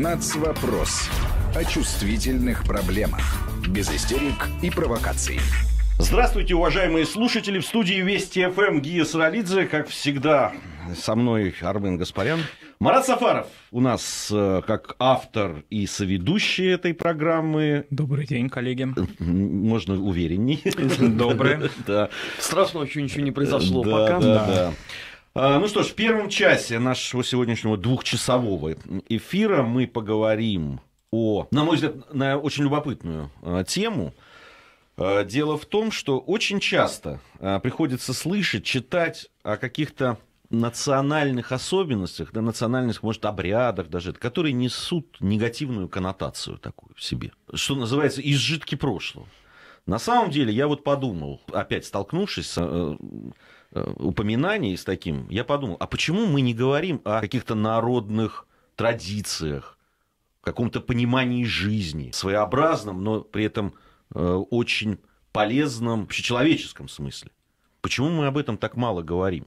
Нацвопрос. О чувствительных проблемах. Без истерик и провокаций. Здравствуйте, уважаемые слушатели. В студии Вести ФМ Гия Саралидзе. Как всегда, со мной Армен Гаспарян. Марат Сафаров у нас э, как автор и соведущий этой программы. Добрый день, коллеги. Можно увереннее. Добрый. Да. Страшного еще ничего не произошло пока. А, ну что ж, в первом часе нашего сегодняшнего двухчасового эфира мы поговорим о, на мой взгляд, на очень любопытную а, тему. А, дело в том, что очень часто приходится слышать, читать о каких-то национальных особенностях, да, национальных, может, обрядах даже, которые несут негативную коннотацию такую в себе, что называется изжитки прошлого. На самом деле, я вот подумал, опять столкнувшись э, Э, упоминаний с таким, я подумал, а почему мы не говорим о каких-то народных традициях, каком-то понимании жизни, своеобразном, но при этом э, очень полезном в человеческом смысле? Почему мы об этом так мало говорим?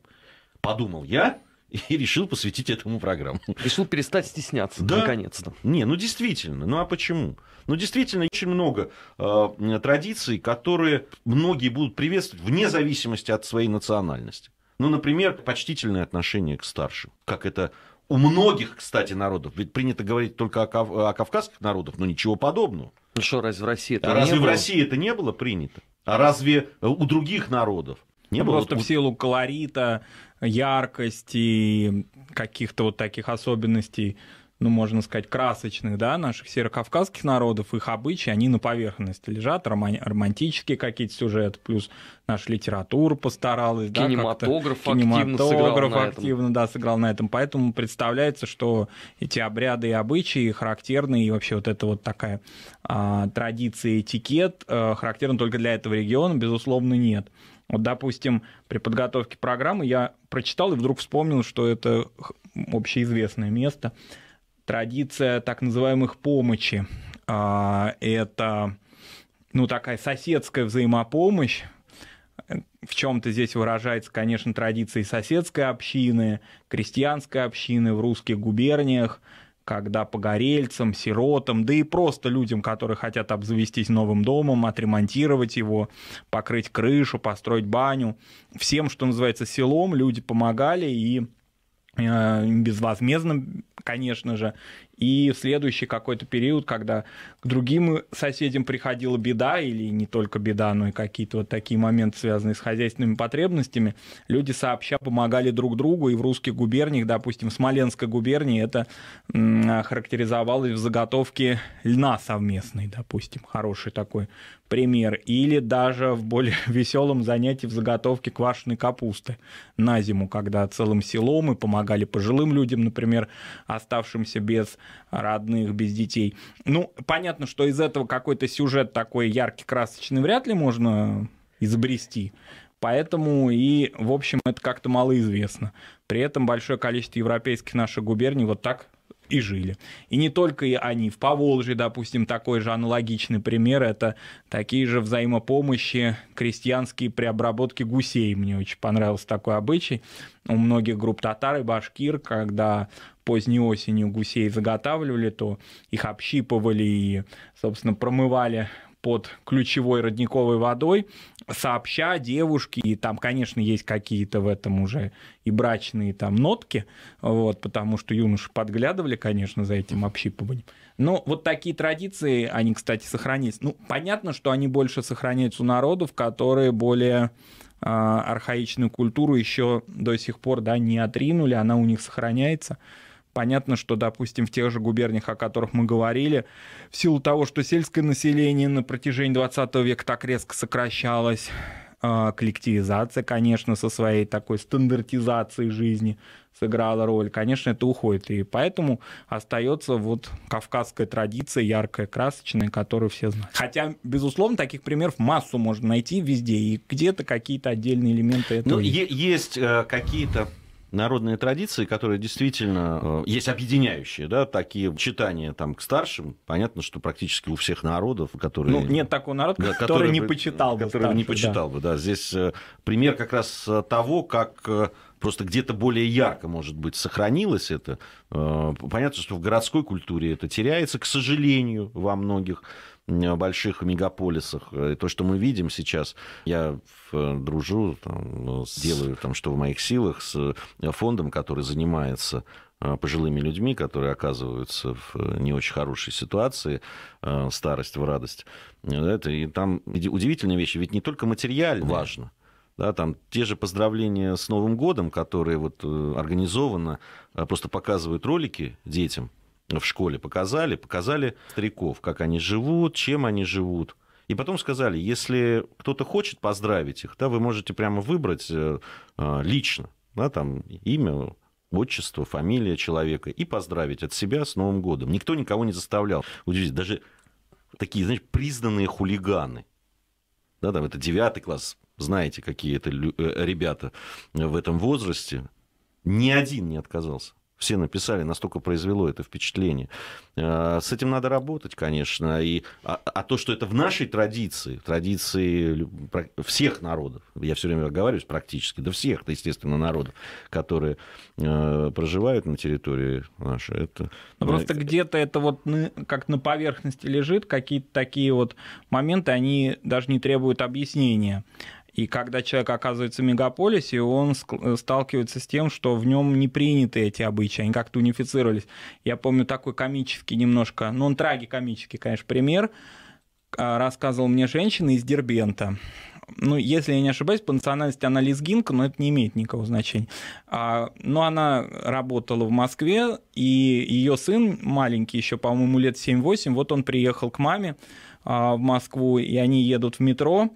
Подумал я, и решил посвятить этому программу. Решил перестать стесняться, да? наконец-то. Не, ну действительно, ну а почему? Ну действительно, очень много э, традиций, которые многие будут приветствовать вне зависимости от своей национальности. Ну, например, почтительное отношение к старшим, как это у многих, кстати, народов. Ведь принято говорить только о, кав... о кавказских народах, но ничего подобного. Ну что, разве в России это а не Разве было? в России это не было принято? А разве э, у других народов? Не ну, Просто было. в силу колорита, яркости, каких-то вот таких особенностей, ну, можно сказать, красочных, да, наших северокавказских народов, их обычаи, они на поверхности лежат, роман- романтические какие-то сюжеты, плюс наша литература постаралась, кинематограф да, кинематограф активно, активно да, сыграл на этом, поэтому представляется, что эти обряды и обычаи характерны, и вообще вот эта вот такая а, традиция, этикет а, характерна только для этого региона, безусловно, нет. Вот, допустим, при подготовке программы я прочитал и вдруг вспомнил, что это общеизвестное место. Традиция так называемых помощи. А, это ну, такая соседская взаимопомощь. В чем-то здесь выражается, конечно, традиции соседской общины, крестьянской общины в русских губерниях – когда погорельцам, сиротам, да и просто людям, которые хотят обзавестись новым домом, отремонтировать его, покрыть крышу, построить баню, всем, что называется селом, люди помогали и э, безвозмездно, конечно же, и в следующий какой-то период, когда к другим соседям приходила беда, или не только беда, но и какие-то вот такие моменты, связанные с хозяйственными потребностями, люди сообща помогали друг другу, и в русских губерниях, допустим, в Смоленской губернии это характеризовалось в заготовке льна совместной, допустим, хороший такой пример, или даже в более веселом занятии в заготовке квашеной капусты на зиму, когда целым селом мы помогали пожилым людям, например, оставшимся без родных, без детей. Ну, понятно, что из этого какой-то сюжет такой яркий, красочный вряд ли можно изобрести. Поэтому и, в общем, это как-то малоизвестно. При этом большое количество европейских наших губерний вот так и жили. И не только и они. В Поволжье, допустим, такой же аналогичный пример. Это такие же взаимопомощи, крестьянские при обработке гусей. Мне очень понравился такой обычай. У многих групп татар и башкир, когда поздней осенью гусей заготавливали, то их общипывали и, собственно, промывали под ключевой родниковой водой, сообща девушки, и там, конечно, есть какие-то в этом уже и брачные там нотки, вот, потому что юноши подглядывали, конечно, за этим общипыванием. Но вот такие традиции, они, кстати, сохранились. Ну, понятно, что они больше сохраняются у народов, которые более а, архаичную культуру еще до сих пор да, не отринули, она у них сохраняется. Понятно, что, допустим, в тех же губерниях, о которых мы говорили, в силу того, что сельское население на протяжении 20 века так резко сокращалось, а, коллективизация, конечно, со своей такой стандартизацией жизни сыграла роль. Конечно, это уходит. И поэтому остается вот кавказская традиция, яркая, красочная, которую все знают. Хотя, безусловно, таких примеров массу можно найти везде. И где-то какие-то отдельные элементы этого. Ну, есть, есть э, какие-то народные традиции, которые действительно э, есть объединяющие, да, такие читания там к старшим, понятно, что практически у всех народов, которые... Ну, нет такого народа, да, который, который не почитал бы. Который старше, не почитал да. бы, да. Здесь э, пример как раз э, того, как просто где-то более ярко, может быть, сохранилось это. Понятно, что в городской культуре это теряется, к сожалению, во многих больших мегаполисах. Э, и то, что мы видим сейчас, я э, дружу, там, делаю там, что в моих силах с э, фондом, который занимается пожилыми людьми, которые оказываются в не очень хорошей ситуации, старость в радость. Это, и там удивительные вещи, ведь не только материально важно, да, там те же поздравления с Новым годом, которые вот организованно просто показывают ролики детям, в школе показали, показали стариков, как они живут, чем они живут. И потом сказали, если кто-то хочет поздравить их, да, вы можете прямо выбрать э, э, лично, да, там имя, отчество, фамилия человека и поздравить от себя с Новым годом. Никто никого не заставлял. Удивительно, даже такие, знаете, признанные хулиганы. Да, там это девятый класс, знаете, какие это э, ребята в этом возрасте. Ни один не отказался все написали, настолько произвело это впечатление. А, с этим надо работать, конечно. И, а, а то, что это в нашей традиции, традиции всех народов, я все время оговариваюсь практически, да всех, да, естественно, народов, которые э, проживают на территории нашей. Это... Но ну, просто э, где-то это вот как на поверхности лежит, какие-то такие вот моменты, они даже не требуют объяснения. И когда человек оказывается в мегаполисе, он э, сталкивается с тем, что в нем не приняты эти обычаи, они как-то унифицировались. Я помню такой комический немножко, ну он трагикомический, конечно, пример. А, рассказывал мне женщина из Дербента ну, если я не ошибаюсь, по национальности она лезгинка, но это не имеет никакого значения. А, но она работала в Москве, и ее сын, маленький еще, по-моему, лет 7-8, вот он приехал к маме, а, в Москву, и они едут в метро,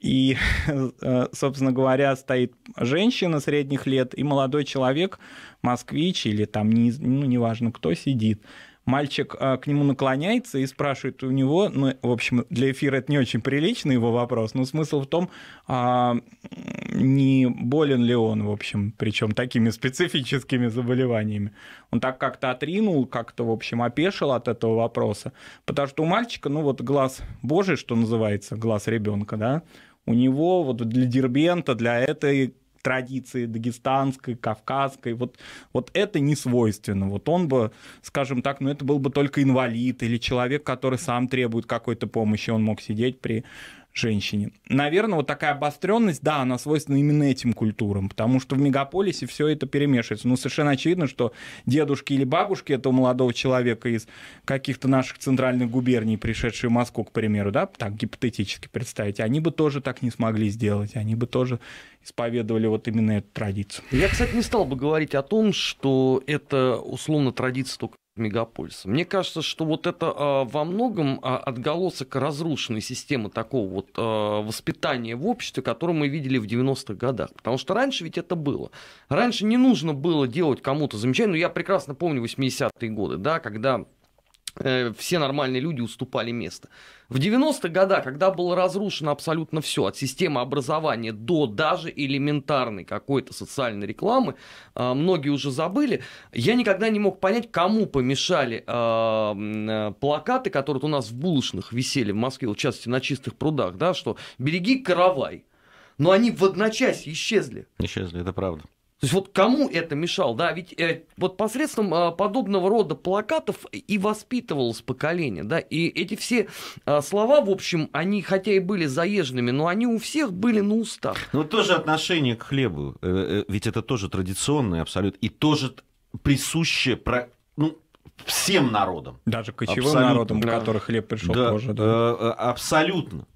и, э, собственно говоря, стоит женщина средних лет и молодой человек, москвич или там, не, ну, неважно кто сидит мальчик э, к нему наклоняется и спрашивает у него, ну, в общем, для эфира это не очень приличный его вопрос, но смысл в том, э, не болен ли он, в общем, причем такими специфическими заболеваниями. Он так как-то отринул, как-то, в общем, опешил от этого вопроса, потому что у мальчика, ну, вот глаз божий, что называется, глаз ребенка, да, у него вот для Дербента, для этой традиции дагестанской, кавказской. Вот, вот это не свойственно. Вот он бы, скажем так, ну это был бы только инвалид или человек, который сам требует какой-то помощи, он мог сидеть при женщине. Наверное, вот такая обостренность, да, она свойственна именно этим культурам, потому что в мегаполисе все это перемешивается. Ну, совершенно очевидно, что дедушки или бабушки этого молодого человека из каких-то наших центральных губерний, пришедшие в Москву, к примеру, да, так гипотетически представить, они бы тоже так не смогли сделать, они бы тоже исповедовали вот именно эту традицию. Я, кстати, не стал бы говорить о том, что это условно традиция только мегаполиса. Мне кажется, что вот это э, во многом э, отголосок разрушенной системы такого вот э, воспитания в обществе, которое мы видели в 90-х годах. Потому что раньше ведь это было. Раньше не нужно было делать кому-то замечание. Но ну, я прекрасно помню 80-е годы, да, когда Э, все нормальные люди уступали место. В 90-х годах, когда было разрушено абсолютно все, от системы образования до даже элементарной какой-то социальной рекламы, э, многие уже забыли, я никогда не мог понять, кому помешали э, плакаты, которые у нас в булочных висели в Москве, в частности, на чистых прудах, да, что «береги каравай», но они в одночасье исчезли. Исчезли, это правда. То есть вот кому это мешало, да, ведь э, вот посредством э, подобного рода плакатов и воспитывалось поколение, да, и эти все э, слова, в общем, они хотя и были заезженными, но они у всех были на устах. Ну тоже отношение к хлебу, э, э ведь это тоже традиционное абсолютно, и тоже присущее про, ну, всем народам. Даже кочевым народам, да. в которых хлеб пришел да, позже. Да. Э, э абсолютно.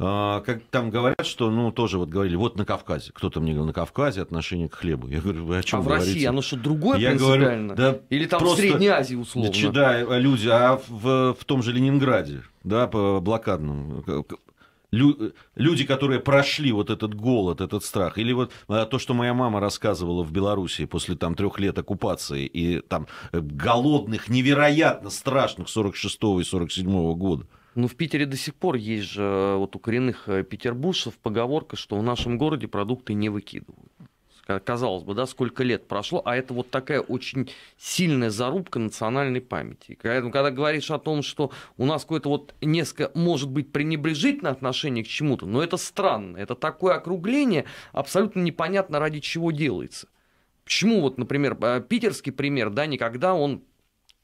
А, как там говорят, что, ну, тоже вот говорили, вот на Кавказе. Кто-то мне говорил, на Кавказе отношение к хлебу. Я говорю, вы о чем а говорите? в России оно что, другое Я принципиально? Говорю, да Или там просто, в Средней Азии условно? Да, да люди, а в, в том же Ленинграде, да, по блокадному, Лю люди, которые прошли вот этот голод, этот страх, или вот а, то, что моя мама рассказывала в Белоруссии после там трех лет оккупации и там э, голодных, невероятно страшных 46 и 47 года. Ну, в Питере до сих пор есть же э, вот у коренных э, петербуржцев поговорка, что в нашем городе продукты не выкидывают. Казалось бы, да, сколько лет прошло, а это вот такая очень сильная зарубка национальной памяти. Поэтому, когда говоришь о том, что у нас какое-то вот несколько, может быть, пренебрежительное отношение к чему-то, но это странно, это такое округление, абсолютно непонятно ради чего делается. Почему вот, например, э, питерский пример, да, никогда он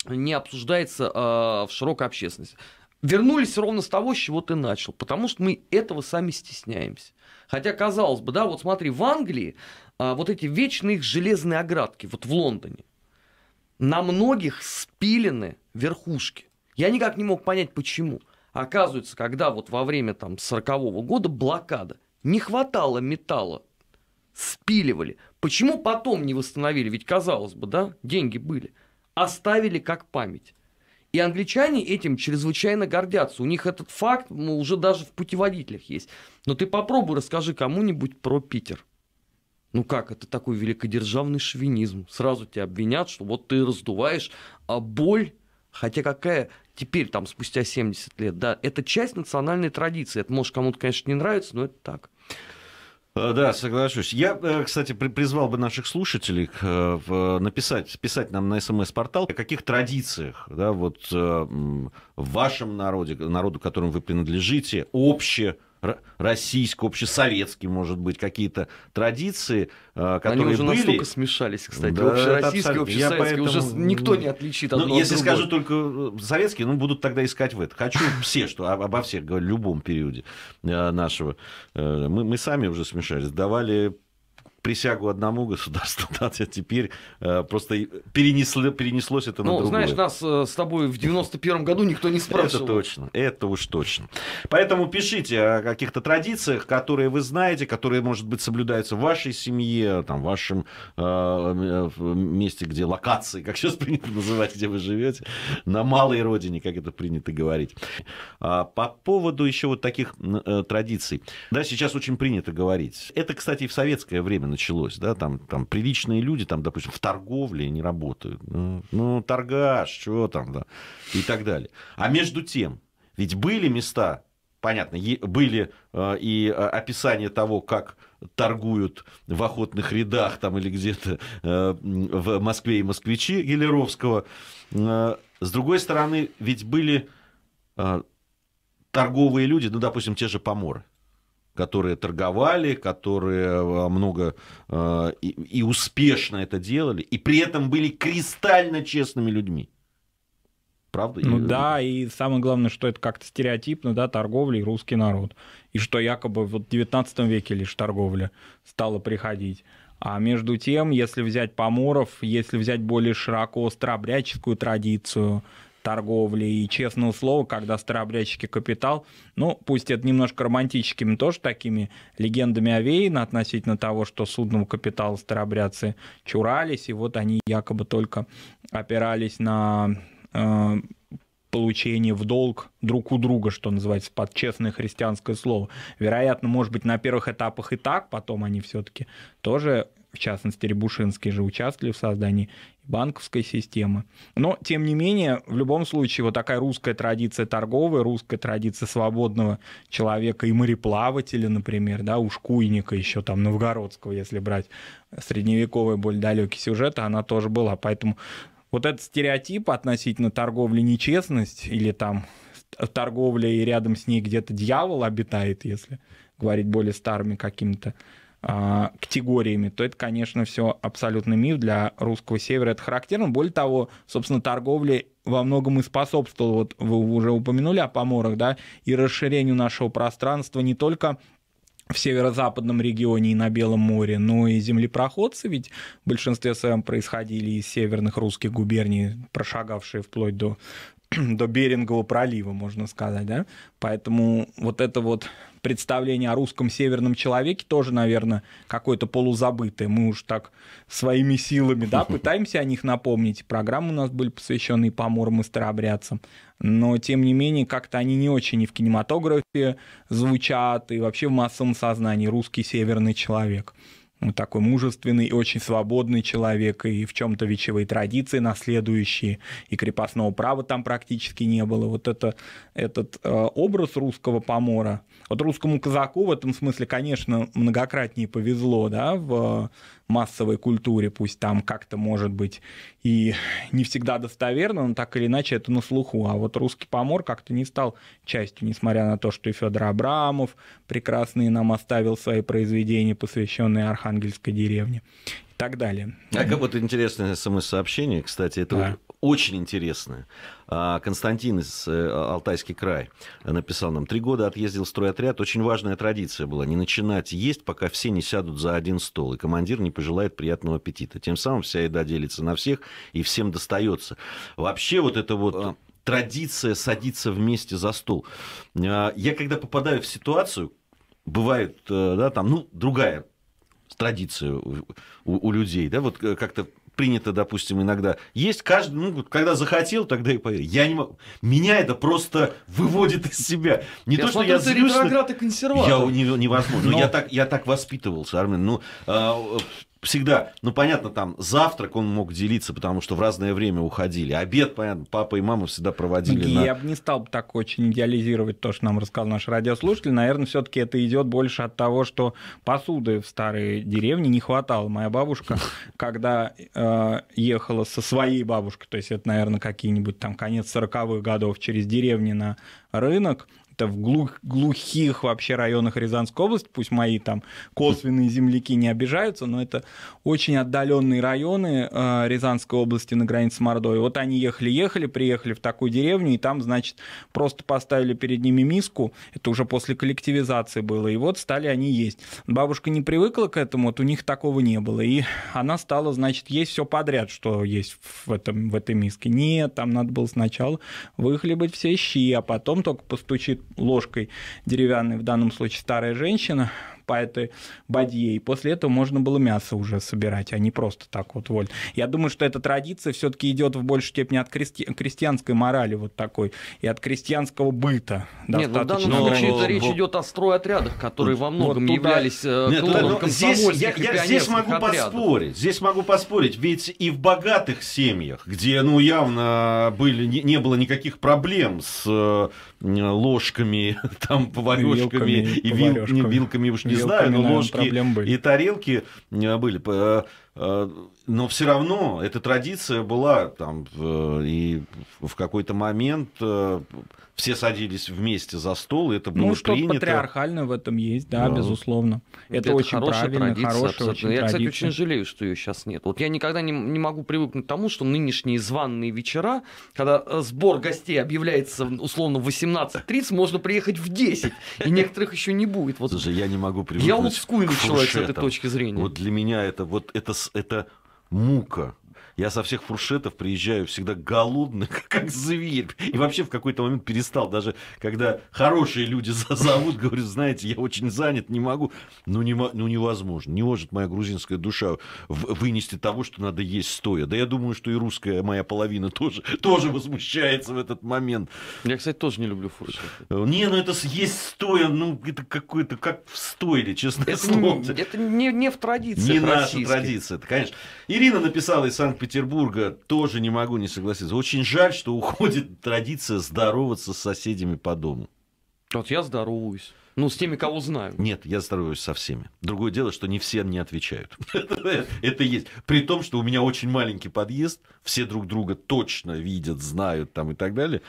не обсуждается э, в широкой общественности вернулись ровно с того, с чего ты начал, потому что мы этого сами стесняемся. Хотя, казалось бы, да, вот смотри, в Англии а, вот эти вечные их железные оградки, вот в Лондоне, на многих спилены верхушки. Я никак не мог понять, почему. Оказывается, когда вот во время там 40-го года блокада, не хватало металла, спиливали. Почему потом не восстановили? Ведь, казалось бы, да, деньги были. Оставили как память. И англичане этим чрезвычайно гордятся. У них этот факт ну, уже даже в путеводителях есть. Но ты попробуй расскажи кому-нибудь про Питер. Ну как, это такой великодержавный шовинизм. Сразу тебя обвинят, что вот ты раздуваешь а боль, хотя какая теперь, там, спустя 70 лет, да, это часть национальной традиции. Это, может, кому-то, конечно, не нравится, но это так. Э, да, соглашусь. Я, э, кстати, призвал бы наших слушателей э, написать, писать нам на смс-портал, о каких традициях да, вот, в вашем народе, народу, которому вы принадлежите, общее российско общесоветские, может быть, какие-то традиции, э, которые Они уже были. настолько смешались, кстати, да, общероссийские, общесоветские, поэтому... уже никто не отличит ну, одно ну, от Если другого. скажу только э, советские, ну, будут тогда искать в это. Хочу все, что обо всех говорю, в любом периоде э, нашего. Мы, мы сами уже смешались, давали присягу одному государству, да, а теперь э, просто перенесло, перенеслось это на ну, другое. знаешь, нас э, с тобой в 91-м году никто не спрашивал. Это точно, это уж точно. Поэтому пишите о каких-то традициях, которые вы знаете, которые, может быть, соблюдаются в вашей семье, там, в вашем э, месте, где локации, как сейчас принято называть, где вы живете, на малой родине, как это принято говорить. А по поводу еще вот таких э, традиций. Да, сейчас очень принято говорить. Это, кстати, и в советское время началось, да, там, там приличные люди, там, допустим, в торговле не работают, ну, ну торгаш, что там, да, и так далее. А между тем, ведь были места, понятно, были э, и э, описания того, как торгуют в охотных рядах там или где-то э, в Москве и москвичи Гелеровского. С другой стороны, ведь были торговые люди, ну, допустим, те же поморы, которые торговали, которые э, много э, и, и успешно это делали, и при этом были кристально честными людьми. Правда? Ну и... да, и самое главное, что это как-то стереотипно, да, торговля и русский народ. И что якобы в 19 веке лишь торговля стала приходить. А между тем, если взять поморов, если взять более широко старобряческую традицию, торговли. И, честное слово, когда старообрядческий капитал, ну, пусть это немножко романтическими тоже такими легендами овеяно относительно того, что судного капитала старообрядцы чурались, и вот они якобы только опирались на э, получение в долг друг у друга, что называется, под честное христианское слово. Вероятно, может быть, на первых этапах и так, потом они все-таки тоже в частности, Рябушинский же участвовали в создании банковской системы. Но, тем не менее, в любом случае, вот такая русская традиция торговая, русская традиция свободного человека и мореплавателя, например, да, ушкуйника еще там новгородского, если брать средневековый, более далекий сюжет, она тоже была. Поэтому вот этот стереотип относительно торговли нечестность или там торговля и рядом с ней где-то дьявол обитает, если говорить более старыми какими-то а, категориями, то это, конечно, все абсолютно миф для русского севера. Это характерно. Более того, собственно, торговли во многом и способствовал, вот вы уже упомянули о поморах, да, и расширению нашего пространства не только в северо-западном регионе и на Белом море, но и землепроходцы ведь в большинстве своем происходили из северных русских губерний, прошагавшие вплоть до до Берингового пролива, можно сказать, да? Поэтому вот это вот представление о русском северном человеке тоже, наверное, какое-то полузабытое. Мы уж так своими силами, да, пытаемся о них напомнить. Программы у нас были посвящены поморам и старообрядцам. Но, тем не менее, как-то они не очень и в кинематографе звучат, и вообще в массовом сознании русский северный человек. Ну, такой мужественный и очень свободный человек, и в чем-то вечевые традиции наследующие, и крепостного права там практически не было. Вот это, этот э, образ русского помора, вот русскому казаку в этом смысле, конечно, многократнее повезло, да, в, массовой культуре, пусть там как-то может быть и не всегда достоверно, но так или иначе это на слуху. А вот русский помор как-то не стал частью, несмотря на то, что и Федор Абрамов прекрасные нам оставил свои произведения, посвященные Архангельской деревне и так далее. А как вот интересное смс-сообщение, кстати, это да очень интересная. Константин из э, Алтайский край написал нам. Три года отъездил стройотряд. Очень важная традиция была не начинать есть, пока все не сядут за один стол. И командир не пожелает приятного аппетита. Тем самым вся еда делится на всех, и всем достается. Вообще вот это вот э, традиция садиться вместе за стол. А, я когда попадаю в ситуацию, бывает, э, да, там, ну, другая традиция у, у людей, да, вот как-то принято, допустим, иногда есть. Каждый, ну, когда захотел, тогда и поверил. Я не могу. Меня это просто выводит из себя. Не я то, смотрю, что я злюсь. Ты и консерватор. Я невозможно. Но... Ну, я так, я так воспитывался, Армен. Ну, э, всегда, ну понятно, там завтрак он мог делиться, потому что в разное время уходили. Обед, понятно, папа и мама всегда проводили. И ну, на... бы не стал бы так очень идеализировать то, что нам рассказал наш радиослушатель. Наверное, все-таки это идет больше от того, что посуды в старой деревне не хватало. Моя бабушка, когда э, ехала со своей бабушкой, то есть это, наверное, какие-нибудь там конец 40-х годов через деревни на рынок, это в глух, глухих вообще районах Рязанской области, пусть мои там косвенные земляки не обижаются, но это очень отдаленные районы э, Рязанской области на границе с Мордовией. Вот они ехали-ехали, приехали в такую деревню, и там, значит, просто поставили перед ними миску, это уже после коллективизации было, и вот стали они есть. Бабушка не привыкла к этому, вот у них такого не было, и она стала, значит, есть все подряд, что есть в, этом, в этой миске. Нет, там надо было сначала выхлебать все щи, а потом только постучит ложкой деревянной, в данном случае старая женщина, по этой бадье. И после этого можно было мясо уже собирать, а не просто так вот воль Я думаю, что эта традиция все-таки идет в большей степени от крести... крестьянской морали вот такой и от крестьянского быта. Нет, ну, в данном но... случае но... речь идет о стройотрядах, которые во многом вот туда... являлись э, Нет, ну, клоном ну, здесь, я, я здесь могу отрядов. поспорить. Здесь могу поспорить, ведь и в богатых семьях, где ну явно были не, не было никаких проблем с э, ложками, там поварешками и, вилками, и вил, не, вилками уж не не знаю, но ложки и тарелки э, были. Э, Э, но все равно эта традиция была там, и в какой-то момент э, все садились вместе за стол, и это было ну, что принято. патриархально в этом есть, да, да. безусловно. Это, это очень хорошая правильно, традиция, хорошая абсолютно. очень Я, традиция. кстати, очень жалею, что ее сейчас нет. Вот я никогда не, не могу привыкнуть к тому, что нынешние званные вечера, когда э, сбор гостей объявляется условно в 18.30, можно приехать в 10, и некоторых еще не будет. Вот. Слушай, я не могу привыкнуть Я олдскульный человек с этой точки зрения. Вот для меня это вот это это мука, я со всех фуршетов приезжаю всегда голодный, как зверь. И вообще в какой-то момент перестал. Даже когда хорошие люди зовут, говорю, знаете, я очень занят, не могу. Ну, не, ну невозможно. Не может моя грузинская душа вынести того, что надо есть стоя. Да я думаю, что и русская моя половина тоже, тоже возмущается в этот момент. Я, кстати, тоже не люблю фуршет. Э, не, ну это есть стоя, ну это какое-то как в стойле, честно это слово. Не, это не, не в традиции. Не наша традиция, это, конечно. Ирина написала из санкт Петербурга тоже не могу не согласиться. Очень жаль, что уходит традиция здороваться с соседями по дому. Вот я здороваюсь. Ну, с теми, кого знаю. Нет, я здороваюсь со всеми. Другое дело, что не все не отвечают. Это есть. При том, что у меня очень маленький подъезд, все друг друга точно видят, знают там и так далее.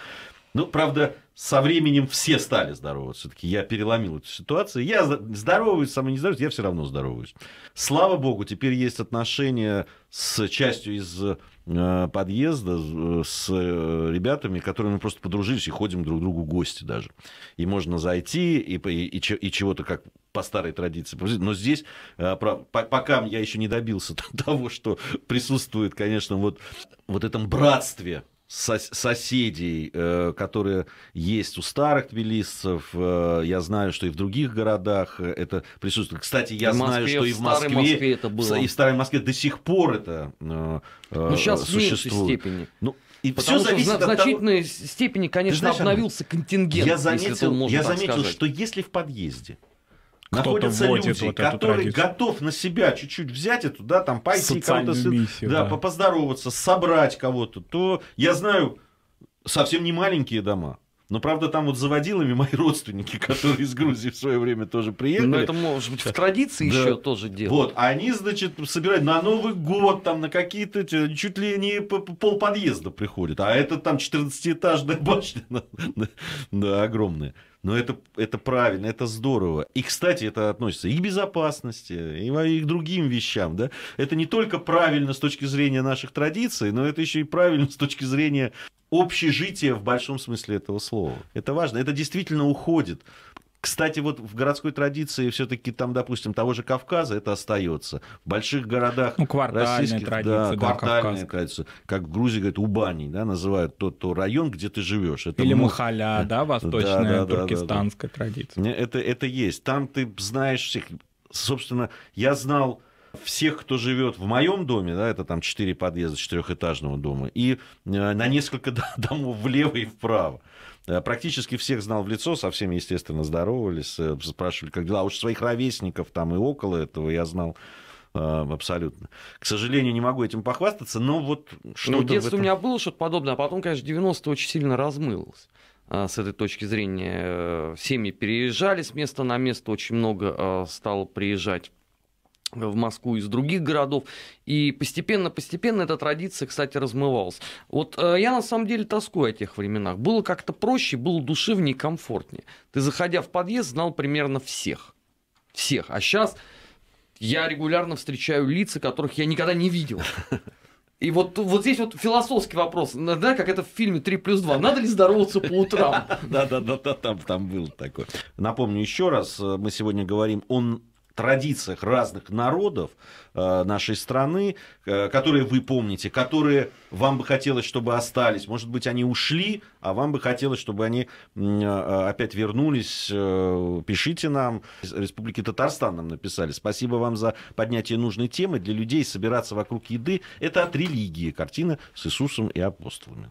Ну, правда, со временем все стали здороваться. Все-таки я переломил эту ситуацию. Я здороваюсь, сам не здороваюсь, я все равно здороваюсь. Слава богу, теперь есть отношения с частью из э, подъезда э, с э, ребятами, которые мы ну, просто подружились и ходим друг к другу в гости даже. И можно зайти и, и, и чего-то как по старой традиции. Но здесь, пока я еще не добился того, что присутствует, конечно, вот, вот этом братстве соседей, э, которые есть у старых тбилисцев. Э, я знаю, что и в других городах э, это присутствует. Кстати, я в знаю, что и в Москве, Москве это было. и в старой Москве до сих пор это ну, сейчас существует. В степени. Ну, и Потому все что в значительной того... степени, конечно, знаешь, обновился контингент. Я заметил, если можно я заметил что если в подъезде находятся люди, вот который готов на себя чуть-чуть взять эту, да, там пойти кого-то, миссию, да, да, поздороваться, собрать кого-то, то я знаю совсем не маленькие дома. Но правда там вот заводилами мои родственники, которые из Грузии в свое время тоже приехали. Ну это может быть в традиции да. еще тоже делают. Вот, а они значит собирают на Новый год там на какие-то чуть ли не пол подъезда приходят, а это там 14-этажная башня, да, огромная. Но это, это правильно, это здорово. И, кстати, это относится и к безопасности, и, и к другим вещам. Да? Это не только правильно с точки зрения наших традиций, но это еще и правильно с точки зрения общежития в большом смысле этого слова. Это важно. Это действительно уходит кстати, вот в городской традиции все-таки там, допустим, того же Кавказа это остается. В больших городах ну, российских, традиция, да, квартальная да, традиция, как в Грузии говорят, Убани, да, называют тот, тот район, где ты живешь. Это Или мог... Махаля, да, восточная да, да, туркестанская да, да, да. традиция. Это, это есть. Там ты знаешь всех. Собственно, я знал всех, кто живет в моем доме, да, это там четыре подъезда четырехэтажного дома, и э, на несколько домов влево и вправо. Э, практически всех знал в лицо, со всеми, естественно, здоровались, э, спрашивали, как дела. А уж своих ровесников там и около этого я знал э, абсолютно. К сожалению, не могу этим похвастаться, но вот ну, что-то... Ну, детство этом... у меня было что-то подобное, а потом, конечно, 90-е очень сильно размылось с этой точки зрения. Семьи переезжали с места на место, очень много стало приезжать в Москву из других городов. И постепенно-постепенно эта традиция, кстати, размывалась. Вот э, я на самом деле тоскую о тех временах. Было как-то проще, было душевнее и комфортнее. Ты, заходя в подъезд, знал примерно всех. Всех. А сейчас я регулярно встречаю лица, которых я никогда не видел. И вот, вот здесь вот философский вопрос, да, как это в фильме 3 плюс 2, надо ли здороваться по утрам? Да-да-да, там, там был такой. Напомню еще раз, э, мы сегодня говорим о традициях разных народов э, нашей страны, э, которые вы помните, которые вам бы хотелось, чтобы остались. Может быть, они ушли, а вам бы хотелось, чтобы они э, э, опять вернулись. Э, пишите нам. Республики Татарстан нам написали. Спасибо вам за поднятие нужной темы. Для людей собираться вокруг еды – это от религии. Картина с Иисусом и апостолами.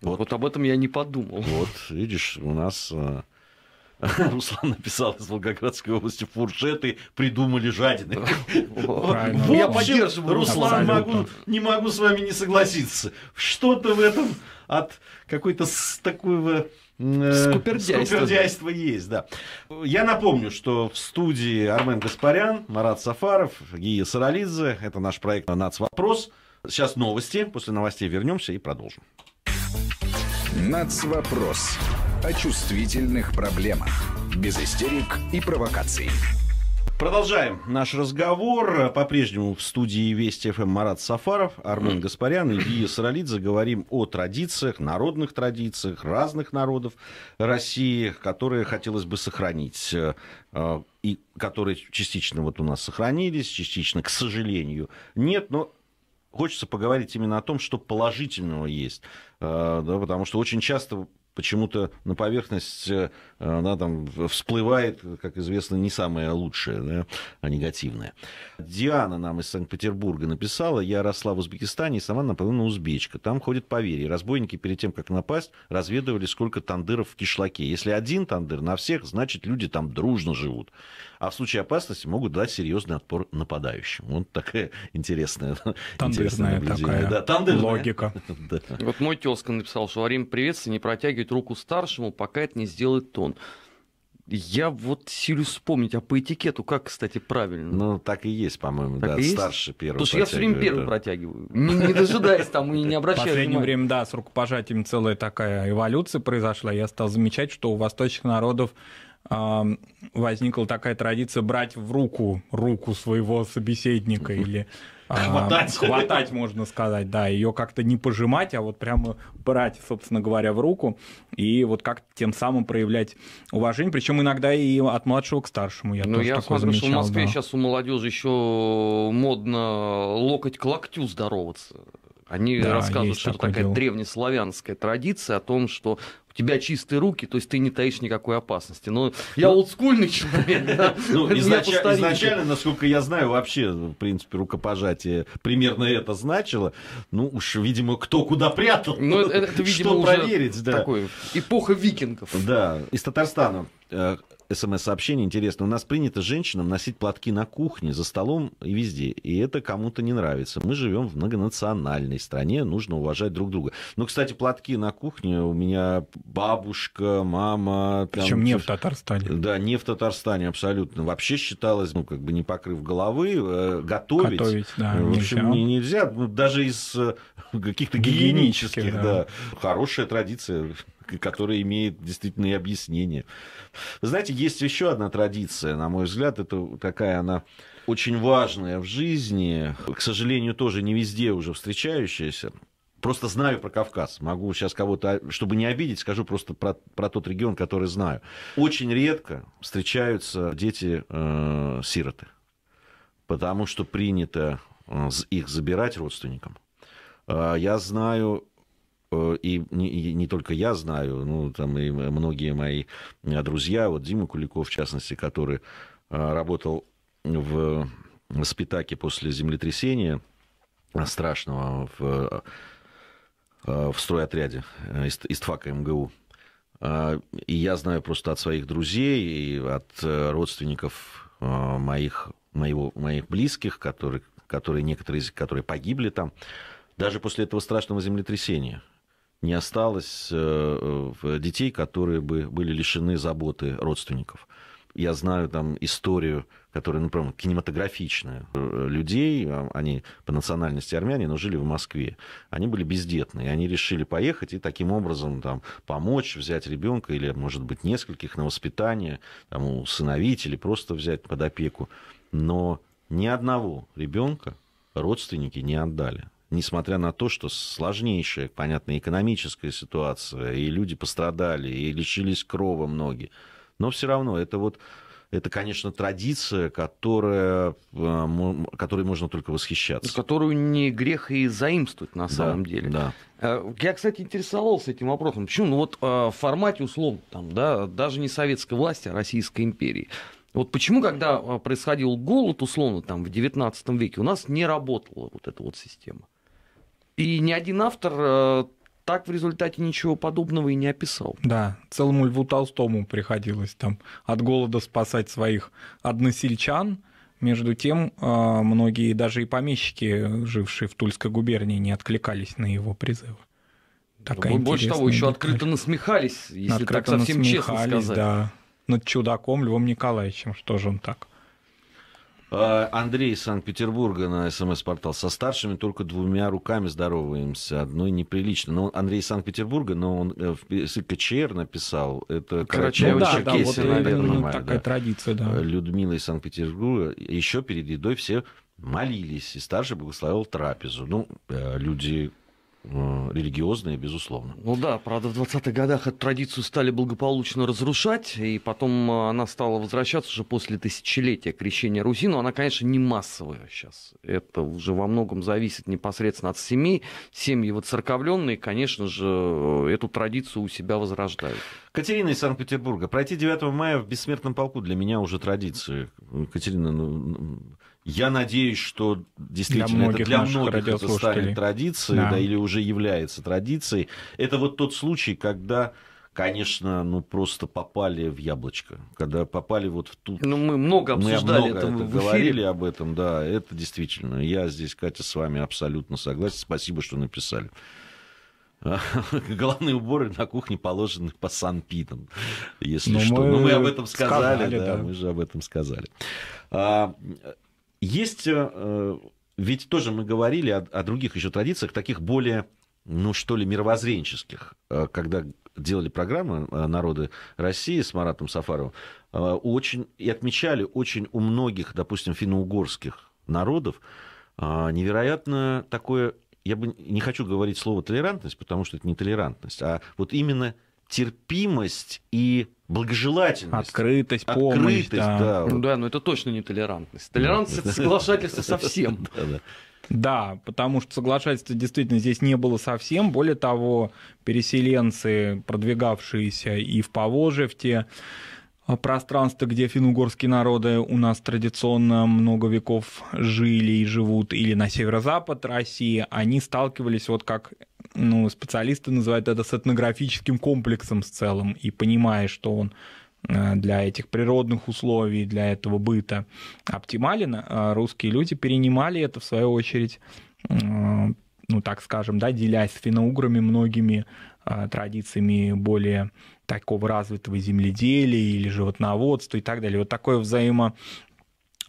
Вот. вот об этом я не подумал. Вот, видишь, у нас э, Руслан написал из Волгоградской области, фуршеты придумали жадины. Ну, я поддерживаю. Руслан, могу, не могу с вами не согласиться. Что-то в этом от какой-то такого Скупердяйство. Э, Скупердяйство есть, да. Я напомню, что в студии Армен Гаспарян, Марат Сафаров, Гия Саралидзе. Это наш проект «Нацвопрос». Сейчас новости. После новостей вернемся и продолжим. «Нацвопрос». вопрос о чувствительных проблемах. Без истерик и провокаций. Продолжаем наш разговор. По-прежнему в студии Вести ФМ Марат Сафаров, Армен Гаспарян и Вия Саралидзе. Говорим о традициях, народных традициях, разных народов России, которые хотелось бы сохранить э, э, и которые частично вот у нас сохранились, частично, к сожалению, нет, но хочется поговорить именно о том, что положительного есть. Э, да, потому что очень часто почему-то на поверхность э, она там всплывает, как известно, не самая лучшая, да, а негативная. Диана нам из Санкт-Петербурга написала, я росла в Узбекистане и сама наполовину узбечка. Там ходят поверье. Разбойники перед тем, как напасть, разведывали, сколько тандыров в кишлаке. Если один тандыр на всех, значит, люди там дружно живут. А в случае опасности могут дать серьезный отпор нападающим. Вот такая интересная, интересная Такая да, логика. да. Вот мой тезка написал, что во время приветствия не протягивает дергать руку старшему, пока это не сделает тон. Я вот силю вспомнить, а по этикету как, кстати, правильно? Ну, так и есть, по-моему, так да, и старший первый Потому что я все время первый да. протягиваю, не, не дожидаясь там и не обращаясь. В последнее время, да, с рукопожатием целая такая эволюция произошла. Я стал замечать, что у восточных народов возникла такая традиция брать в руку руку своего собеседника или хватать, хватать можно сказать, да, ее как-то не пожимать, а вот прямо брать, собственно говоря, в руку и вот как тем самым проявлять уважение, причем иногда и от младшего к старшему. Я ну, я смотрю, замечал, что в Москве да. сейчас у молодежи еще модно локоть к локтю здороваться. Они да, рассказывают, что такая дело. древнеславянская традиция о том, что у тебя чистые руки, то есть ты не таишь никакой опасности. Но ну, я ну, олдскульный человек. Да? Ну, изнач... Изначально, насколько я знаю, вообще, в принципе, рукопожатие примерно это значило. Ну уж, видимо, кто куда прятал. Ну, это, это видимо, что проверить, да. Такой эпоха викингов. Да, из Татарстана э, смс-сообщение интересно. У нас принято женщинам носить платки на кухне, за столом и везде. И это кому-то не нравится. Мы живем в многонациональной стране, нужно уважать друг друга. Ну, кстати, платки на кухне у меня бабушка, мама... Там, Причем не в Татарстане. Да, не в Татарстане абсолютно. Вообще считалось, ну, как бы не покрыв головы, э, готовить. Готовить, да. В общем, нельзя. нельзя ну, даже из э, каких-то гигиенических, гигиенических да. да. Хорошая традиция которое имеет действительно и объяснение. знаете, есть еще одна традиция, на мой взгляд, это такая она очень важная в жизни, к сожалению, тоже не везде уже встречающаяся. Просто знаю про Кавказ. Могу сейчас кого-то, чтобы не обидеть, скажу просто про, про тот регион, который знаю. Очень редко встречаются дети-сироты, э, потому что принято э, их забирать родственникам. А я знаю Э, и не, не только я знаю, ну, там и многие мои э, друзья, вот Дима Куликов, в частности, который э, работал в Спитаке после землетрясения страшного в, в стройотряде Истфака МГУ. И я знаю просто от своих друзей и от родственников моих, моего, моих близких, которые, которые некоторые из которые погибли там, даже после этого страшного землетрясения не осталось э, э, детей, которые бы были лишены заботы родственников. Я знаю там историю, которая, например, ну, кинематографичная. Э, людей, а, они по национальности армяне, но жили в Москве. Они были бездетны, и они решили поехать и таким образом там, помочь, взять ребенка или, может быть, нескольких на воспитание, там, усыновить или просто взять под опеку. Но ни одного ребенка родственники не отдали несмотря на то, что сложнейшая, понятно, экономическая ситуация, и люди пострадали, и лечились крова многие. Но все равно это вот это, конечно, традиция, которая, э, которой можно только восхищаться. Которую не грех и заимствовать на да, самом деле. Да. Э, я, кстати, интересовался этим вопросом. Почему? Ну вот э, в формате условно, там, да, даже не советской власти, а Российской империи. Вот почему, когда происходил голод, условно, там, в XIX веке, у нас не работала вот эта вот система? И ни один автор э, так в результате ничего подобного и не описал. Да, целому Льву Толстому приходилось там от голода спасать своих односельчан. Между тем, э, многие даже и помещики, жившие в Тульской губернии, не откликались на его призывы. Такая Больше того, еще открыто насмехались, если открыто так совсем честно сказать. Да, над чудаком Львом Николаевичем, что же он так? Э, Андрей из Санкт-Петербурга на СМС-портал. Со старшими только двумя руками здороваемся. Одной неприлично. Но ну, Андрей из Санкт-Петербурга, но он э, в КЧР написал. Это короче, ну, да, Черкесия, да, вот, наверное. Ну, такая да. традиция, да. Э, Людмила из Санкт-Петербурга. Еще перед едой все молились, и старший благословил трапезу. Ну, люди Э, религиозные, безусловно. Ну да, правда, в 20-х годах эту традицию стали благополучно разрушать, и потом э, она стала возвращаться уже после тысячелетия крещения Руси, но она, конечно, не массовая сейчас. Это уже во многом зависит непосредственно от семей. Семьи воцерковленные, конечно же, э, эту традицию у себя возрождают. Катерина из Санкт-Петербурга. Пройти 9 мая в бессмертном полку для меня уже традиция. Катерина, ну, ну я надеюсь, что действительно для это для многих это станет традицией, да. да, или уже является традицией. Это вот тот случай, когда конечно, ну просто попали в яблочко, когда попали вот в ту. Ну мы много обсуждали мы много это, это в эфире. говорили об этом, да, это действительно. Я здесь, Катя, с вами абсолютно согласен. Спасибо, что написали. Главные уборы на кухне положены по санпитам, если Но ну, что. Мы... Но ну, мы об этом сказали, сказали да, да, мы же об этом сказали. А, есть, э, ведь тоже мы говорили о, о других еще традициях, таких более, ну что ли, мировоззренческих, э, когда делали программы э, «Народы России» с Маратом Сафаровым, очень, и отмечали очень у многих, допустим, финно-угорских народов невероятно такое я бы не хочу говорить слово толерантность, потому что это не толерантность, а вот именно терпимость и благожелательность. Открытость, помощь. Открытость, да. Да, да, но это точно не толерантность. Толерантность – это соглашательство совсем. Да, потому что соглашательства действительно здесь не было совсем. Более того, переселенцы, продвигавшиеся и в Поволжье, в те пространства, где финно-угорские народы у нас традиционно много веков жили и живут, или на северо-запад России, они сталкивались, вот как ну, специалисты называют это с этнографическим комплексом с целым, и понимая, что он э, для этих природных условий, для этого быта оптимален, а русские люди перенимали это, в свою очередь, э, ну, так скажем, да, делясь с финоуграми многими э, традициями более такого развитого земледелия или животноводства и так далее. Вот такое взаимо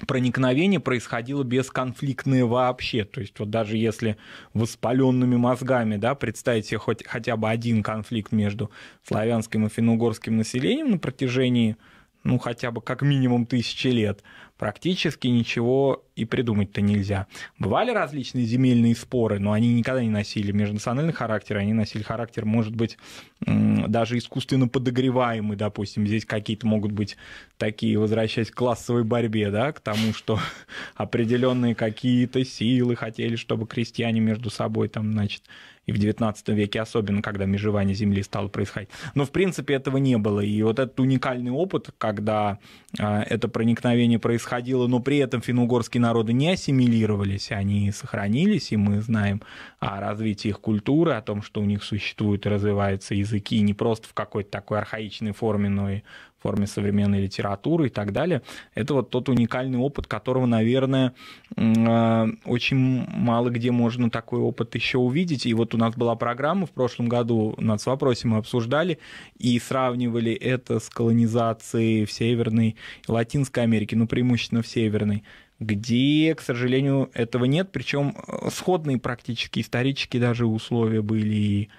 проникновение происходило бесконфликтное вообще. То есть вот даже если воспаленными мозгами да, представить себе хоть, хотя бы один конфликт между славянским и финно-угорским населением на протяжении ну, хотя бы как минимум тысячи лет, практически ничего и придумать-то нельзя. Бывали различные земельные споры, но они никогда не носили межнациональный характер, они носили характер, может быть, даже искусственно подогреваемый, допустим, здесь какие-то могут быть такие, возвращаясь к классовой борьбе, да, к тому, что определенные какие-то силы хотели, чтобы крестьяне между собой там, значит, и в XIX веке особенно, когда межевание земли стало происходить. Но, в принципе, этого не было. И вот этот уникальный опыт, когда а, это проникновение происходило происходило, но при этом финно-угорские народы не ассимилировались, они сохранились, и мы знаем о развитии их культуры, о том, что у них существуют и развиваются языки не просто в какой-то такой архаичной форме, но и форме современной литературы и так далее. Это вот тот уникальный опыт, которого, наверное, а, очень мало где можно такой опыт еще увидеть. И вот у нас была программа в прошлом году, над с вопросом мы обсуждали и сравнивали это с колонизацией в Северной и Латинской Америке, ну, преимущественно в Северной где, к сожалению, этого нет. Причем сходные практически исторические даже условия были и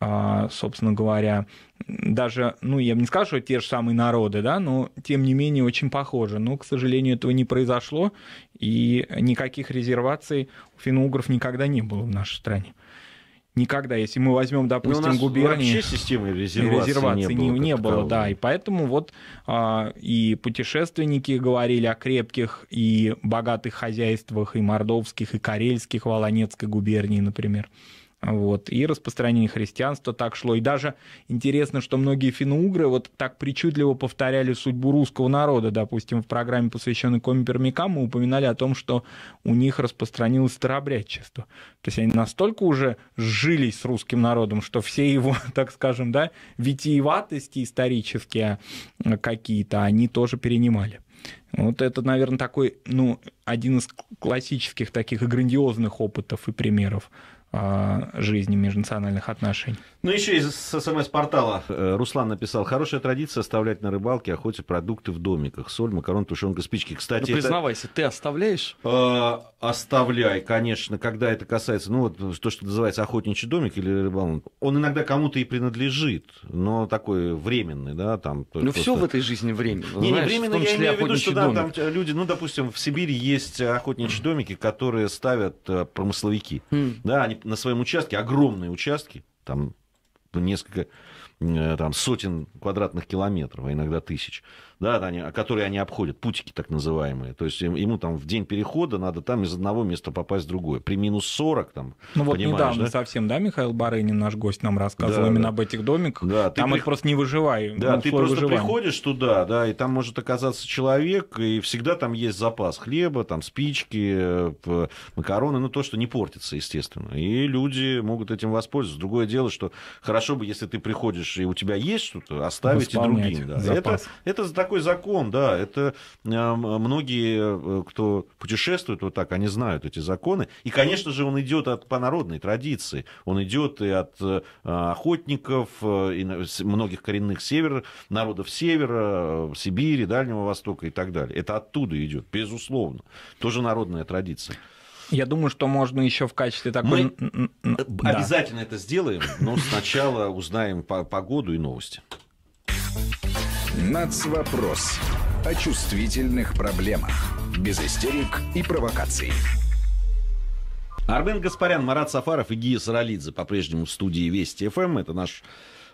а, собственно говоря, даже, ну, я бы не сказал, что те же самые народы, да, но, тем не менее, очень похожи. Но, к сожалению, этого не произошло, и никаких резерваций у финно-угров никогда не было в нашей стране. Никогда, если мы возьмем, ну, допустим, Но у губернии. Вообще системы резервации, резервации не было, не, не было да. И поэтому вот а, и путешественники говорили о крепких и богатых хозяйствах, и мордовских, и карельских, в Аланецкой губернии, например. Вот. И распространение христианства так шло. И даже интересно, что многие финно-угры вот так причудливо повторяли судьбу русского народа. Допустим, в программе, посвященной Коми-Пермякам, мы упоминали о том, что у них распространилось старобрядчество. То есть они настолько уже сжились с русским народом, что все его, так скажем, да, витиеватости исторические какие-то они тоже перенимали. Вот это, наверное, такой, ну, один из классических таких грандиозных опытов и примеров а, жизни межнациональных отношений. Ну, еще из СМС-портала э, Руслан написал, хорошая традиция оставлять на рыбалке, охоте продукты в домиках. Соль, макарон, тушенка, спички. Кстати, ну, признавайся, это... ты оставляешь? Э, оставляй, конечно, когда это касается, ну, вот то, что называется охотничий домик или рыбалка. Он иногда кому-то и принадлежит, но такой временный, да, там... Ну, просто... все в этой жизни временно. Не, не временно, я имею в виду, что, да, там э, люди, ну, допустим, в Сибири есть есть охотничьи домики, которые ставят э, промысловики. Mm. Да, они на своем участке, огромные участки, там несколько э, там, сотен квадратных километров, а иногда тысяч да, они, которые они обходят, путики так называемые. То есть ему там в день перехода надо там из одного места попасть в другое. При минус 40 там, Ну вот недавно да? совсем, да, Михаил Барынин, наш гость, нам рассказывал да, именно да. об этих домиках. Да, там их при... просто не выживай. Да, ну, ты просто выживания. приходишь туда, да, и там может оказаться человек, и всегда там есть запас хлеба, там спички, э, макароны, ну то, что не портится, естественно. И люди могут этим воспользоваться. Другое дело, что хорошо бы, если ты приходишь, и у тебя есть что-то, оставить и другим. Да. Запас. Это, это такой закон, да. Это многие, э, кто путешествует вот так, они знают эти законы. И, конечно же, он идет от, по традиции. Он идет и от э, охотников, э, и многих коренных север, народов севера, Сибири, Дальнего Востока и так далее. Это оттуда идет, безусловно. Тоже народная традиция. Я думаю, что можно еще в качестве такой... Мы да. обязательно это сделаем, но сначала узнаем погоду и новости. Нацвопрос. О чувствительных проблемах. Без истерик и провокаций. Армен Гаспарян, Марат Сафаров и Гия Саралидзе по-прежнему в студии Вести ФМ. Эм. Это наш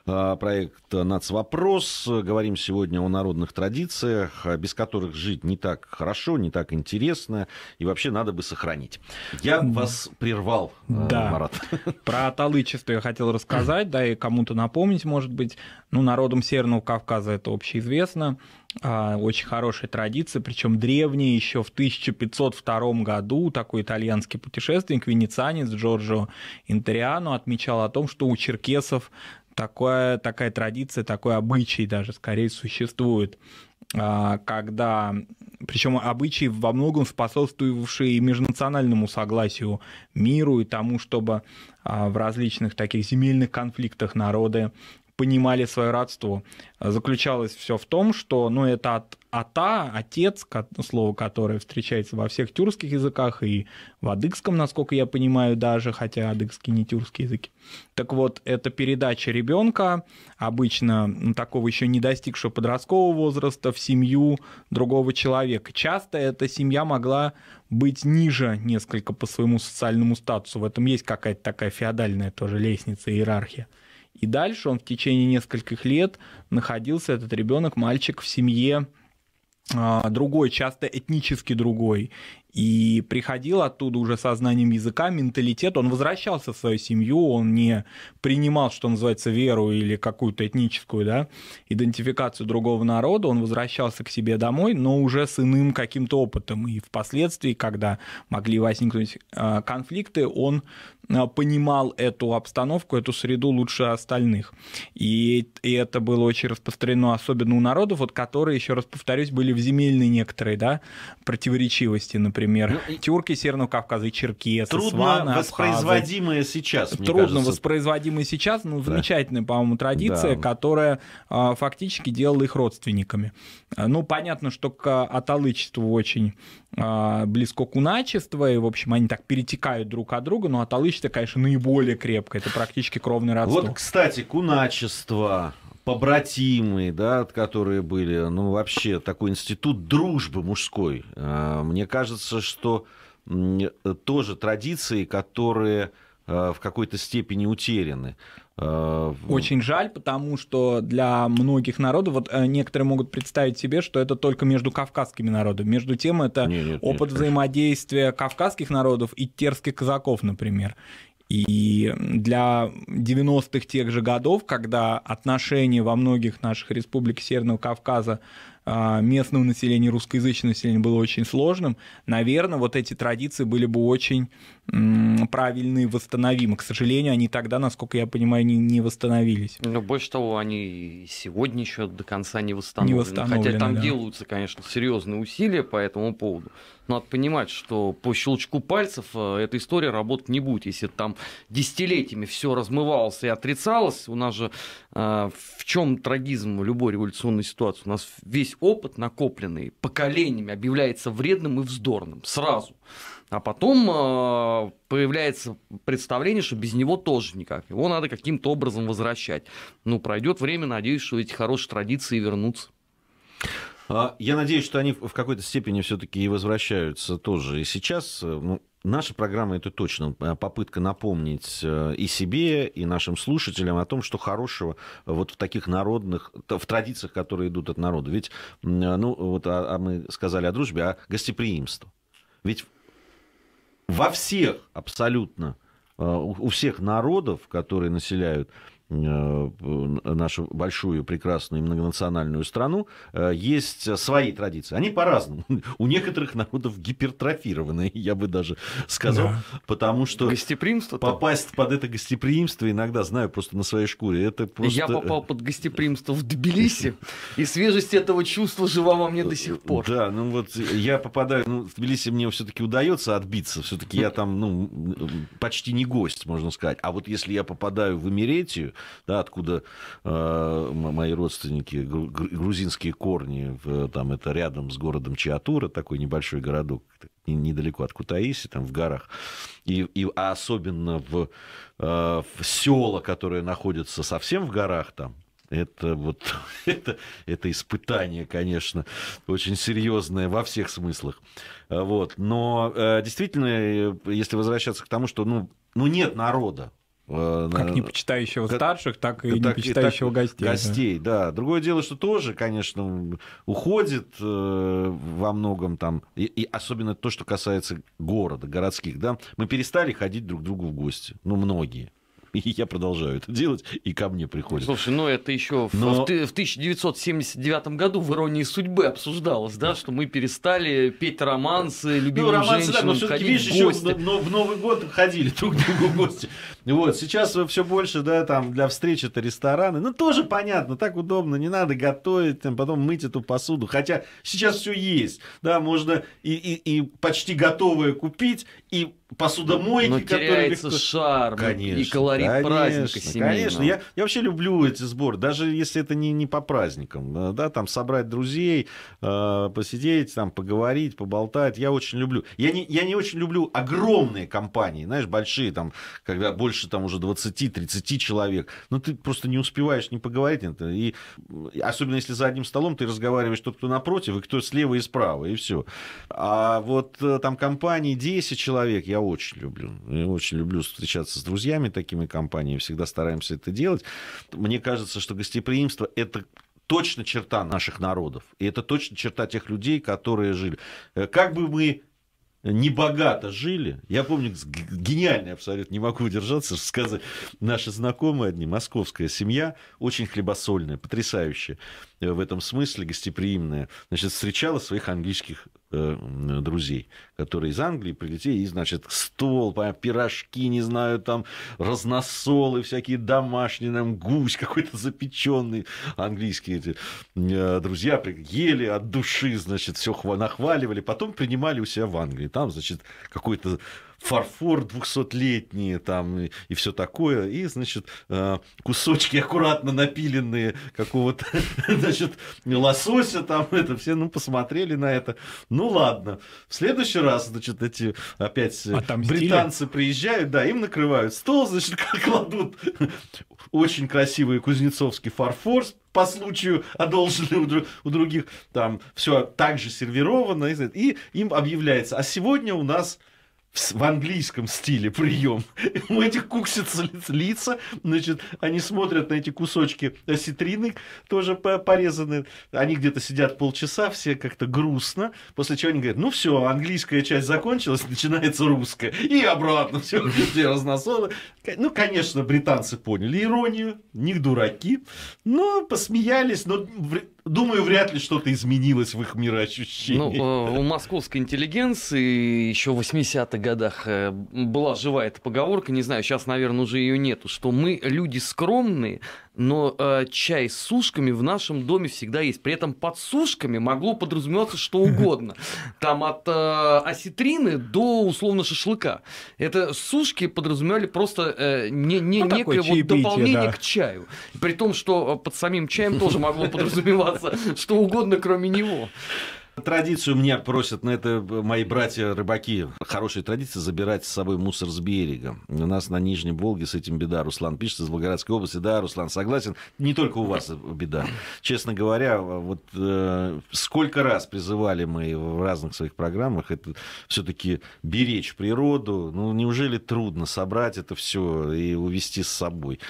Э, проект «Нацвопрос». Говорим сегодня о народных традициях, без которых жить не так хорошо, не так интересно, и вообще надо бы сохранить. Я вас прервал, э, да. Марат. Про талычество я хотел рассказать, да, и кому-то напомнить, может быть. Ну, народом Северного Кавказа это общеизвестно. А, очень хорошая традиция, причем древняя, еще в 1502 году такой итальянский путешественник, венецианец Джорджо Интериано отмечал о том, что у черкесов такое, такая традиция, такой обычай даже скорее существует а, когда, причем обычай во многом способствовавший межнациональному согласию, миру и тому, чтобы а, в различных таких земельных конфликтах народы понимали свое родство. Заключалось все в том, что ну, это от Ата, отец, слово которое встречается во всех тюркских языках и в адыгском, насколько я понимаю, даже, хотя адыгский не тюркский язык. Так вот, это передача ребенка, обычно такого еще не достигшего подросткового возраста, в семью другого человека. Часто эта семья могла быть ниже несколько по своему социальному статусу. В этом есть какая-то такая феодальная тоже лестница, иерархия. И дальше он в течение нескольких лет находился, этот ребенок, мальчик, в семье а, другой, часто этнически другой, и приходил оттуда уже со знанием языка, менталитет, он возвращался в свою семью, он не принимал, что называется, веру или какую-то этническую да, идентификацию другого народа, он возвращался к себе домой, но уже с иным каким-то опытом. И впоследствии, когда могли возникнуть а, конфликты, он Э, понимал эту обстановку, эту среду лучше остальных. И, и это было очень распространено, особенно у народов, вот которые, еще раз повторюсь, были в земельной некоторой да, противоречивости, например. Ну, Тюрки Северного Кавказа и Черкесы, Трудно Сваны, воспроизводимое Абхазы. сейчас, мне Трудно кажется. воспроизводимое сейчас, но замечательная, да. по-моему, традиция, да. которая а, фактически делала их родственниками. Э, ну, понятно, что к а, аталычеству очень а, близко куначество, и, в общем, они так перетекают друг от друга, но Аталыч-то, конечно, наиболее крепко, это практически кровный родство. Вот, кстати, куначество, побратимы, да, которые были, ну, вообще, такой институт дружбы мужской. А, мне кажется, что э, тоже традиции, которые Э, в какой-то степени утеряны. Э, очень жаль, потому что для многих народов, вот э, некоторые могут представить себе, что это только между кавказскими народами. Между тем, это нет, нет, опыт нет, взаимодействия конечно. кавказских народов и терских казаков, например. И для 90-х тех же годов, когда отношения во многих наших республик Северного Кавказа местного населения, русскоязычного населения было очень сложным, наверное, вот эти традиции были бы очень правильные восстановимы. К сожалению, они тогда, насколько я понимаю, не, не восстановились. Ну, больше того, они сегодня еще до конца не восстановлены. Не восстановлены Хотя там да. делаются, конечно, серьезные усилия по этому поводу. надо понимать, что по щелчку пальцев э, эта история работать не будет. Если там десятилетиями все размывалось и отрицалось, у нас же э, в чем трагизм любой революционной ситуации? У нас весь опыт накопленный поколениями объявляется вредным и вздорным сразу. А потом э, появляется представление, что без него тоже никак. Его надо каким-то образом возвращать. Ну, пройдет время, надеюсь, что эти хорошие традиции вернутся. А, я надеюсь, что они в какой-то степени все-таки и возвращаются тоже. И сейчас ну, наша программа это точно э, попытка напомнить э, и себе, и нашим слушателям о том, что хорошего вот в таких народных, в традициях, которые идут от народа. Ведь, ну, вот а, а мы сказали о дружбе, а гостеприимство. Ведь во всех абсолютно, э, у всех народов, которые населяют Э, нашу большую, прекрасную многонациональную страну, э, есть свои традиции. Они по-разному. У некоторых народов гипертрофированные, я бы даже сказал. Да. Потому что гостеприимство попасть под это гостеприимство иногда знаю просто на своей шкуре. Это просто... Я э, попал под гостеприимство в Тбилиси, и свежесть этого чувства жива во мне до сих пор. Да, ну вот я попадаю, ну, в Тбилиси мне все-таки удается отбиться, все-таки я там, ну, почти не гость, можно сказать. А вот если я попадаю в Эмеретию, да, откуда э, мои родственники, грузинские корни, в, там это рядом с городом Чиатура, такой небольшой городок, недалеко от Кутаиси, там в горах, и, и особенно в, э, в села, которые находятся совсем в горах там, это вот это, это испытание, конечно, очень серьезное во всех смыслах. Вот. Но э, действительно, э, если возвращаться к тому, что ну, ну нет народа, Э, как не почитающего как, старших, так и так, не почитающего и так, гостей. Гостей, да. да. Другое дело, что тоже, конечно, уходит э, во многом там, и, и особенно то, что касается города, городских, да. Мы перестали ходить друг к другу в гости, ну, многие. И я продолжаю это делать, и ко мне приходит. Слушай, ну это еще Но... в, в 1979 году в «Иронии судьбы» обсуждалось, да, да. что мы перестали петь романсы, ну, любимым ну, романсы, женщинам, да, но все видишь, в гости. еще но, в Новый год ходили друг к другу в гости. Вот, сейчас все больше, да, там для встреч это рестораны. Ну, тоже понятно, так удобно, не надо готовить, там, потом мыть эту посуду. Хотя сейчас все есть, да, можно и, и, и почти готовое купить, и посудомойки, Но ну, которые легко... шарм конечно, и колорит конечно, праздника семейного. Конечно, я, я вообще люблю эти сборы, даже если это не, не по праздникам, да, там собрать друзей, э, посидеть, там поговорить, поболтать, я очень люблю. Я не, я не очень люблю огромные компании, знаешь, большие, там, когда больше там уже 20-30 человек, но ну, ты просто не успеваешь не поговорить, и, и особенно если за одним столом ты разговариваешь тот, кто напротив, и кто слева и справа, и все. А вот э, там компании 10 человек, я очень люблю. Я очень люблю встречаться с друзьями такими компаниями, всегда стараемся это делать. Мне кажется, что гостеприимство – это точно черта наших народов. И это точно черта тех людей, которые жили. Э, как бы мы небогато жили. Я помню, гениальный абсолютно, не могу удержаться, сказать, наши знакомые одни, московская семья, очень хлебосольная, потрясающая э, в этом смысле, гостеприимная, значит, встречала своих английских Э, друзей, которые из Англии прилетели, и, значит, стол, пирожки, не знаю, там, разносолы всякие домашние, нам гусь какой-то запеченный, английские эти э, друзья ели от души, значит, все нахваливали, потом принимали у себя в Англии, там, значит, какой-то фарфор 200-летний там и, и все такое. И, значит, э, кусочки аккуратно напиленные какого-то, значит, лосося там, это все, ну, посмотрели на это. Ну, ладно. В следующий раз, значит, эти опять Отомстили. британцы приезжают, да, им накрывают стол, значит, кладут очень красивый кузнецовский фарфор по случаю одолженный у, других, там все также сервировано, и им объявляется, а сегодня у нас в, в английском стиле прием. У этих куксится лица, значит, они смотрят на эти кусочки осетрины, тоже порезаны. Они где-то сидят полчаса, все как-то грустно, после чего они говорят, ну все, английская часть закончилась, начинается русская. И обратно все, все разносоло". Ну, конечно, британцы поняли иронию, не дураки, но посмеялись, но Думаю, вряд ли что-то изменилось в их мироощущении. Ну, э, у московской интеллигенции еще в 80-х годах э, была живая эта поговорка, не знаю, сейчас, наверное, уже ее нету, что мы люди скромные, но э, чай с сушками в нашем доме всегда есть. При этом под сушками могло подразумеваться что угодно. Там от э, осетрины до, условно, шашлыка. Это сушки подразумевали просто э, не, не, ну, некое вот дополнение да. к чаю. При том, что э, под самим чаем тоже могло подразумеваться что угодно, кроме него. Традицию меня просят, на это э, мои братья-рыбаки. Хорошая традиция забирать с собой мусор с берега. У нас на Нижнем Волге с этим беда. Руслан пишет из Волгоградской области. Да, Руслан, согласен. Не только у вас э, беда. Честно говоря, э, вот э, сколько раз призывали мы в разных своих программах это все-таки беречь природу. Ну, неужели трудно собрать это все и увести с собой?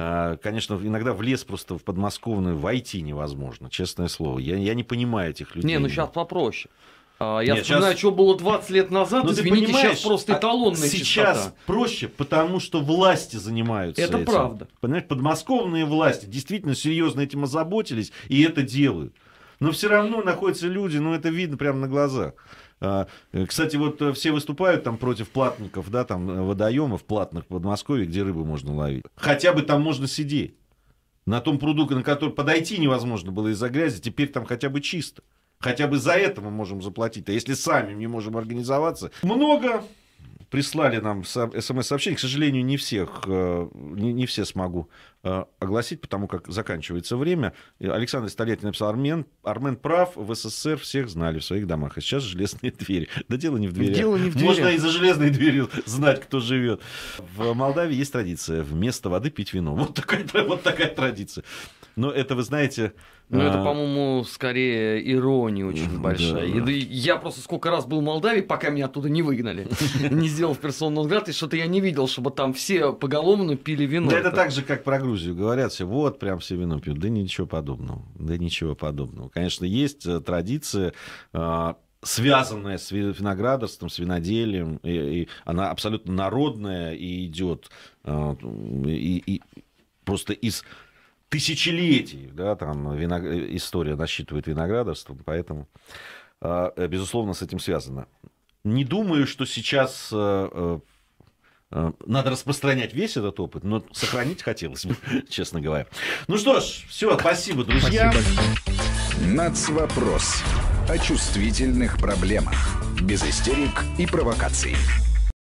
А, конечно, иногда в лес просто в подмосковную войти невозможно, честное слово. Я, я не понимаю этих людей. Не, ну сейчас попроще. А, я Нет, вспоминаю, сейчас... что было 20 лет назад, но ну, извините, сейчас просто а эталонная Сейчас частота. проще, потому что власти занимаются Это этим. правда. Понимаешь, подмосковные власти действительно серьезно этим озаботились и это делают. Но все равно находятся люди, ну это видно прямо на глазах. А, э, кстати, вот э, все выступают там против платников, да, там э, водоемов платных в Подмосковье, где рыбу можно ловить. Хотя бы там можно сидеть. На том пруду, на который подойти невозможно было из-за грязи, теперь там хотя бы чисто. Хотя бы за это мы можем заплатить, а если сами не можем организоваться. Много прислали нам смс-сообщение. К сожалению, не всех, э, не, не все смогу э, огласить, потому как заканчивается время. Александр Столетний написал, Армен, Армен прав, в СССР всех знали в своих домах, а сейчас железные двери. Да дело не в двери. Дело не в двери. Можно и за железной дверью знать, кто живет. В Молдавии есть традиция вместо воды пить вино. Вот такая, вот такая традиция. Но это, вы знаете, ну, это, а. по-моему, скорее ирония очень большая. Да, да. Я просто сколько раз был в Молдавии, пока меня оттуда не выгнали, не сделал персонал град, и что-то я не видел, чтобы там все поголовно пили вино. Да это так же, как про Грузию. Говорят все, вот прям все вино пьют. Да ничего подобного. Да ничего подобного. Конечно, есть э, традиция а, связанная с виноградарством, с виноделием, и она абсолютно народная и идет а, и, и просто из тысячелетий, да, там виног... история насчитывает виноградарство, поэтому, а, э, безусловно, с этим связано. Не думаю, что сейчас э, э, надо распространять весь этот опыт, но сохранить хотелось бы, честно говоря. Ну что ж, все, спасибо, друзья. Спасибо. Нацвопрос о чувствительных проблемах. Без истерик и провокаций.